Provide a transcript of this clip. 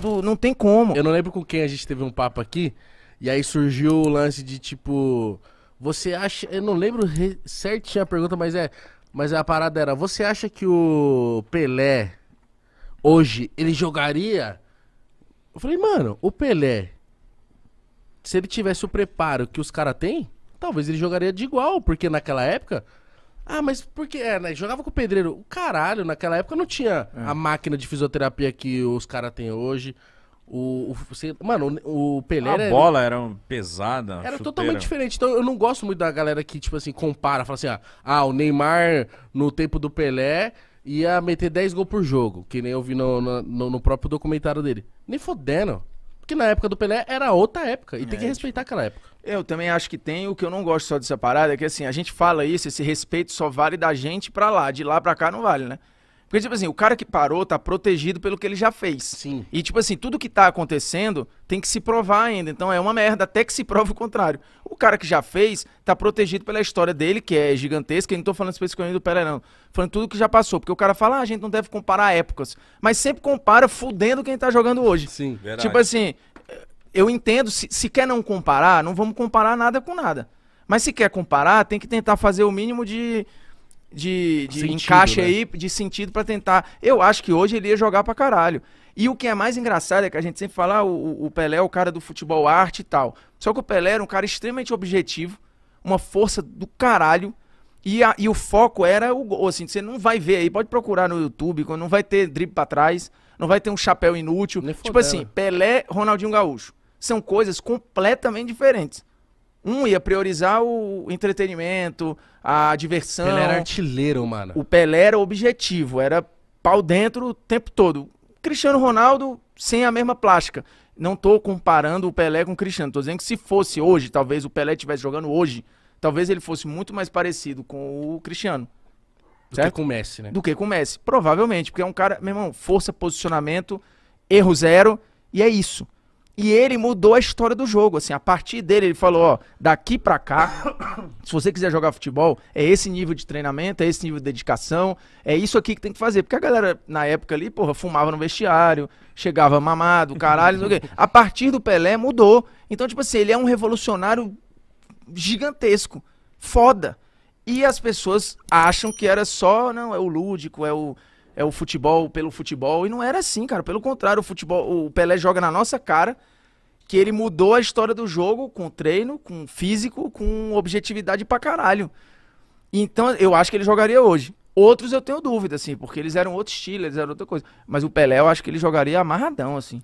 Do, não tem como. Eu não lembro com quem a gente teve um papo aqui, e aí surgiu o lance de tipo. Você acha. Eu não lembro certinho a pergunta, mas é. Mas a parada era: você acha que o Pelé hoje ele jogaria? Eu falei, mano, o Pelé, se ele tivesse o preparo que os caras têm, talvez ele jogaria de igual, porque naquela época ah, mas porque é, né? Jogava com o pedreiro. O caralho, naquela época não tinha é. a máquina de fisioterapia que os caras têm hoje. O, o você, mano, o, o Pelé. A era, bola era pesada. Era chuteira. totalmente diferente. Então eu não gosto muito da galera que, tipo assim, compara, fala assim: ah, ah o Neymar no tempo do Pelé ia meter 10 gols por jogo, que nem eu vi no, no, no próprio documentário dele. Nem fodendo. Porque na época do Pelé era outra época. E é, tem que é, respeitar aquela época. Eu também acho que tem. O que eu não gosto só dessa parada é que, assim, a gente fala isso, esse respeito só vale da gente pra lá. De lá pra cá não vale, né? Porque, tipo assim, o cara que parou tá protegido pelo que ele já fez. Sim. E, tipo assim, tudo que tá acontecendo tem que se provar ainda. Então é uma merda, até que se prove o contrário. O cara que já fez tá protegido pela história dele, que é gigantesca. Eu não tô falando especificamente do Pelé, não. Falando tudo que já passou. Porque o cara fala, ah, a gente não deve comparar épocas. Mas sempre compara fudendo quem tá jogando hoje. Sim, verdade. Tipo assim, eu entendo, se, se quer não comparar, não vamos comparar nada com nada. Mas se quer comparar, tem que tentar fazer o mínimo de de, de sentido, encaixe né? aí, de sentido para tentar. Eu acho que hoje ele ia jogar para caralho. E o que é mais engraçado é que a gente sempre fala, ah, o, o Pelé é o cara do futebol arte e tal. Só que o Pelé era um cara extremamente objetivo, uma força do caralho. E, a, e o foco era o gol, assim, você não vai ver aí, pode procurar no YouTube, não vai ter drible pra trás, não vai ter um chapéu inútil. tipo assim, Pelé, Ronaldinho Gaúcho. São coisas completamente diferentes. Um ia priorizar o entretenimento, a diversão. Pelé era artilheiro, mano. O Pelé era objetivo, era pau dentro o tempo todo. Cristiano Ronaldo sem a mesma plástica. Não tô comparando o Pelé com o Cristiano. Tô dizendo que se fosse hoje, talvez o Pelé estivesse jogando hoje, talvez ele fosse muito mais parecido com o Cristiano. Do certo? que com o Messi, né? Do que com o Messi. Provavelmente, porque é um cara, meu irmão, força, posicionamento, erro zero, e é isso. E ele mudou a história do jogo, assim, a partir dele ele falou, ó, daqui para cá, se você quiser jogar futebol, é esse nível de treinamento, é esse nível de dedicação, é isso aqui que tem que fazer, porque a galera na época ali, porra, fumava no vestiário, chegava mamado, caralho, não sei o quê. A partir do Pelé mudou. Então, tipo assim, ele é um revolucionário gigantesco, foda. E as pessoas acham que era só, não, é o lúdico, é o é o futebol pelo futebol. E não era assim, cara. Pelo contrário, o futebol, o Pelé joga na nossa cara que ele mudou a história do jogo com treino, com físico, com objetividade pra caralho. Então, eu acho que ele jogaria hoje. Outros eu tenho dúvida, assim, porque eles eram outro estilo, eles eram outra coisa. Mas o Pelé, eu acho que ele jogaria amarradão, assim.